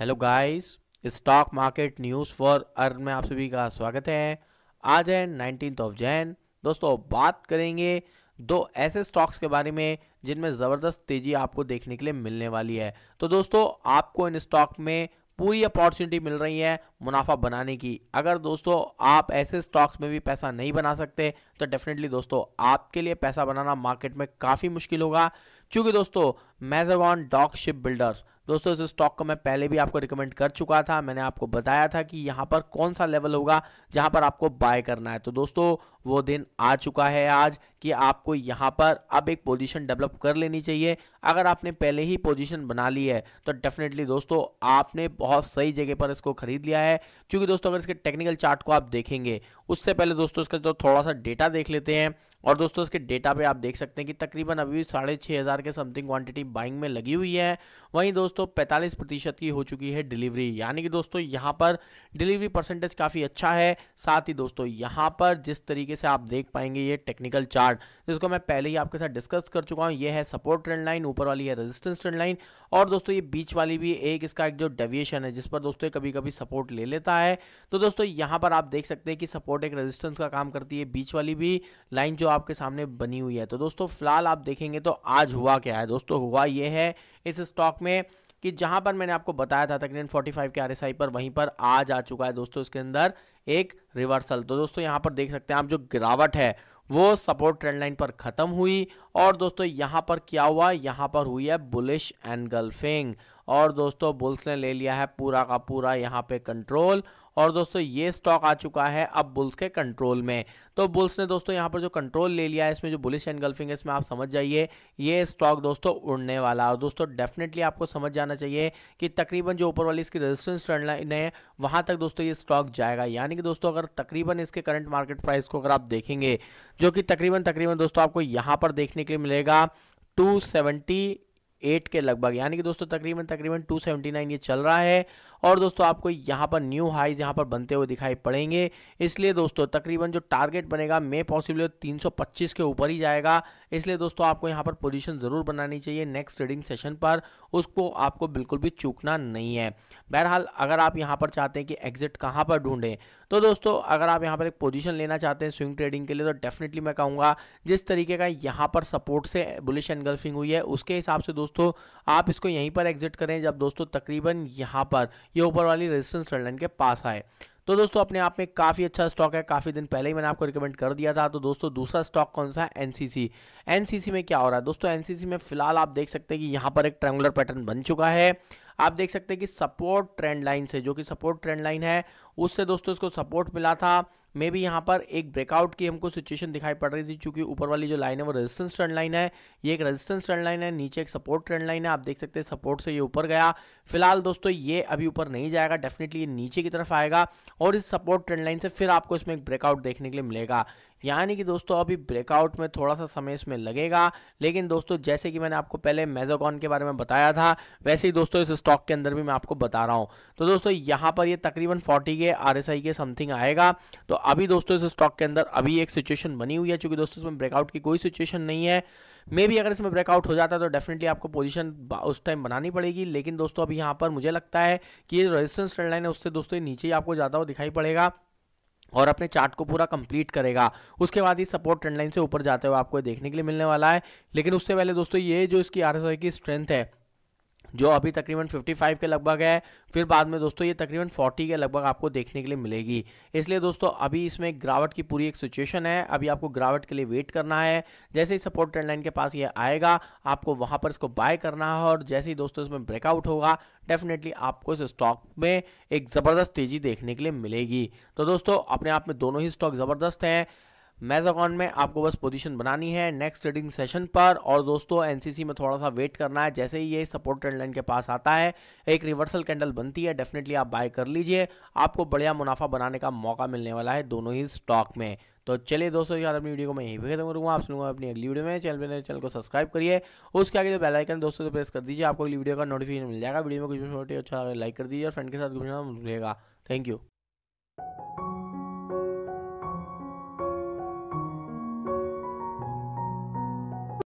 hello guys stock market news for earn में आप सभी का स्वागत है आज है नाइनटीन ऑफ जैन दोस्तों बात करेंगे दो ऐसे स्टॉक्स के बारे में जिनमें ज़बरदस्त तेज़ी आपको देखने के लिए मिलने वाली है तो दोस्तों आपको इन स्टॉक में पूरी अपॉर्चुनिटी मिल रही है मुनाफा बनाने की अगर दोस्तों आप ऐसे स्टॉक्स में भी पैसा नहीं बना सकते तो डेफिनेटली दोस्तों आपके लिए पैसा बनाना मार्केट में काफ़ी मुश्किल होगा क्योंकि दोस्तों मेजावॉन डॉक शिप बिल्डर्स दोस्तों इस स्टॉक को मैं पहले भी आपको रिकमेंड कर चुका था मैंने आपको बताया था कि यहाँ पर कौन सा लेवल होगा जहाँ पर आपको बाय करना है तो दोस्तों वो दिन आ चुका है आज कि आपको यहाँ पर अब एक पोजीशन डेवलप कर लेनी चाहिए अगर आपने पहले ही पोजीशन बना ली है तो डेफिनेटली दोस्तों आपने बहुत सही जगह पर इसको खरीद लिया है क्योंकि दोस्तों अगर इसके टेक्निकल चार्ट को आप देखेंगे उससे पहले दोस्तों इसका जो थोड़ा सा डेटा देख लेते हैं और दोस्तों इसके डेटा पे आप देख सकते हैं कि तकरीबन अभी साढ़े छः हज़ार के समथिंग क्वांटिटी बाइंग में लगी हुई है वहीं दोस्तों पैंतालीस प्रतिशत की हो चुकी है डिलीवरी यानी कि दोस्तों यहाँ पर डिलीवरी परसेंटेज काफ़ी अच्छा है साथ ही दोस्तों यहाँ पर जिस तरीके से आप देख पाएंगे ये टेक्निकल चार्ट जिसको मैं पहले ही आपके साथ डिस्कस कर चुका हूँ ये है सपोर्ट ट्रेंड लाइन ऊपर वाली है रेजिस्टेंस ट्रेंड लाइन और दोस्तों ये बीच वाली भी एक इसका एक जो डेविएशन है जिस पर दोस्तों कभी कभी सपोर्ट ले लेता है तो दोस्तों यहाँ पर आप देख सकते हैं कि सपोर्ट एक रेजिस्टेंस का काम करती है बीच वाली भी लाइन जो आपके सामने बनी हुई है तो दोस्तों फिलहाल आप देखेंगे तो आज हुआ क्या है दोस्तों हुआ ये है इस स्टॉक में कि जहां पर मैंने आपको बताया था तकरीबन 45 के आरएसआई पर वहीं पर आज आ चुका है दोस्तों इसके अंदर एक रिवर्सल तो दोस्तों यहां पर देख सकते हैं आप जो गिरावट है वो सपोर्ट ट्रेंड लाइन पर खत्म हुई और दोस्तों यहाँ पर क्या हुआ यहाँ पर हुई है बुलिश एनगल्फिंग और दोस्तों बुल्स ने ले लिया है पूरा का पूरा यहाँ पे कंट्रोल और दोस्तों ये स्टॉक आ चुका है अब बुल्स के कंट्रोल में तो बुल्स ने दोस्तों यहाँ पर जो कंट्रोल ले लिया है इसमें जो बुलिश एनगल्फिंग है इसमें आप समझ जाइए ये स्टॉक दोस्तों उड़ने वाला और दोस्तों डेफिनेटली आपको समझ जाना चाहिए कि तकरीबन जो ऊपर वाली इसकी रेजिस्टेंस ट्रेंड लाइन है वहाँ तक दोस्तों ये स्टॉक जाएगा यानी कि दोस्तों अगर तकरीबन इसके करंट मार्केट प्राइस को अगर आप देखेंगे जो कि तकरीबन तकरीबन दोस्तों आपको यहाँ पर देखने देखने के लिए मिलेगा टू सेवेंटी एट के लगभग यानी कि दोस्तों तकरीबन तकरीबन 279 ये चल रहा है और दोस्तों आपको यहाँ पर न्यू हाइज यहाँ पर बनते हुए दिखाई पड़ेंगे इसलिए दोस्तों तकरीबन जो टारगेट बनेगा मे पॉसिबल 325 के ऊपर ही जाएगा इसलिए दोस्तों आपको यहाँ पर पोजीशन ज़रूर बनानी चाहिए नेक्स्ट ट्रेडिंग सेशन पर उसको आपको बिल्कुल भी चूकना नहीं है बहरहाल अगर आप यहाँ पर चाहते हैं कि एग्जिट कहाँ पर ढूंढें तो दोस्तों अगर आप यहाँ पर एक पोजीशन लेना चाहते हैं स्विंग ट्रेडिंग के लिए तो डेफिनेटली मैं कहूँगा जिस तरीके का यहाँ पर सपोर्ट से बुलिश एनगल्फिंग हुई है उसके हिसाब से दोस्तों दोस्तों आप इसको यहीं पर एग्जिट करें जब दोस्तों तकरीबन यहाँ पर ये यह ऊपर वाली रेजिस्टेंस ट्रेंड लाइन के पास आए तो दोस्तों अपने आप में काफ़ी अच्छा स्टॉक है काफ़ी दिन पहले ही मैंने आपको रिकमेंड कर दिया था तो दोस्तों दूसरा स्टॉक कौन सा है एनसीसी एनसीसी में क्या हो रहा है दोस्तों एनसीसी में फिलहाल आप देख सकते हैं कि यहाँ पर एक ट्रेंगुलर पैटर्न बन चुका है आप देख सकते हैं कि सपोर्ट ट्रेंड लाइन से जो कि सपोर्ट ट्रेंड लाइन है उससे दोस्तों इसको सपोर्ट मिला था मे भी यहाँ पर एक ब्रेकआउट की हमको सिचुएशन दिखाई पड़ रही थी क्योंकि ऊपर वाली जो लाइन है वो रेजिस्टेंस ट्रेंड लाइन है ये एक रेजिस्टेंस ट्रेंड लाइन है नीचे एक सपोर्ट ट्रेंड लाइन है आप देख सकते हैं सपोर्ट से ये ऊपर गया फिलहाल दोस्तों ये अभी ऊपर नहीं जाएगा डेफिनेटली ये नीचे की तरफ आएगा और इस सपोर्ट ट्रेंड लाइन से फिर आपको इसमें एक ब्रेकआउट देखने के लिए मिलेगा यानी कि दोस्तों अभी ब्रेकआउट में थोड़ा सा समय इसमें लगेगा लेकिन दोस्तों जैसे कि मैंने आपको पहले मेजोकॉन के बारे में बताया था वैसे ही दोस्तों इस स्टॉक के अंदर भी मैं आपको बता रहा हूँ तो दोस्तों यहाँ पर ये तकरीबन फोर्टी के आरएसआई के समथिंग आएगा तो अभी दोस्तों इस स्टॉक के अंदर अभी एक सिचुएशन बनी हुई है चूँकि दोस्तों इसमें ब्रेकआउट की कोई सिचुएशन नहीं है मे भी अगर इसमें ब्रेकआउट हो जाता है तो डेफिनेटली आपको पोजीशन उस टाइम बनानी पड़ेगी लेकिन दोस्तों अभी यहाँ पर मुझे लगता है कि ये रेजिस्टेंस ट्रेंड लाइन है उससे दोस्तों नीचे ही आपको ज़्यादा वो दिखाई पड़ेगा और अपने चार्ट को पूरा कंप्लीट करेगा उसके बाद ही सपोर्ट ट्रेंड लाइन से ऊपर जाते हुए आपको देखने के लिए मिलने वाला है लेकिन उससे पहले दोस्तों ये जो इसकी आर की स्ट्रेंथ है जो अभी तकरीबन 55 के लगभग है फिर बाद में दोस्तों ये तकरीबन 40 के लगभग आपको देखने के लिए मिलेगी इसलिए दोस्तों अभी इसमें गिरावट की पूरी एक सिचुएशन है अभी आपको गिरावट के लिए वेट करना है जैसे ही सपोर्ट ट्रेंड लाइन के पास ये आएगा आपको वहाँ पर इसको बाय करना है और जैसे ही दोस्तों इसमें ब्रेकआउट होगा डेफिनेटली आपको इस स्टॉक में एक ज़बरदस्त तेज़ी देखने के लिए मिलेगी तो दोस्तों अपने आप में दोनों ही स्टॉक ज़बरदस्त हैं मेजाकॉन में आपको बस पोजीशन बनानी है नेक्स्ट ट्रेडिंग सेशन पर और दोस्तों एनसीसी में थोड़ा सा वेट करना है जैसे ही ये सपोर्ट ट्रेंड लाइन के पास आता है एक रिवर्सल कैंडल बनती है डेफिनेटली आप बाय कर लीजिए आपको बढ़िया मुनाफा बनाने का मौका मिलने वाला है दोनों ही स्टॉक में तो चलिए दोस्तों यार अपनी वीडियो को मैं यहीं पे खत्म करूँगा आप सुनूंगा अपनी अगली वीडियो में चैनल मेरे चैनल को सब्सक्राइब करिए उसके आगे जो बेल आइकन दोस्तों से प्रेस कर दीजिए आपको अगली वीडियो का नोटिफिकेशन मिल जाएगा वीडियो में कुछ भी अच्छा लाइक कर दीजिए और फ्रेंड के साथ घूमना मिलेगा थैंक यू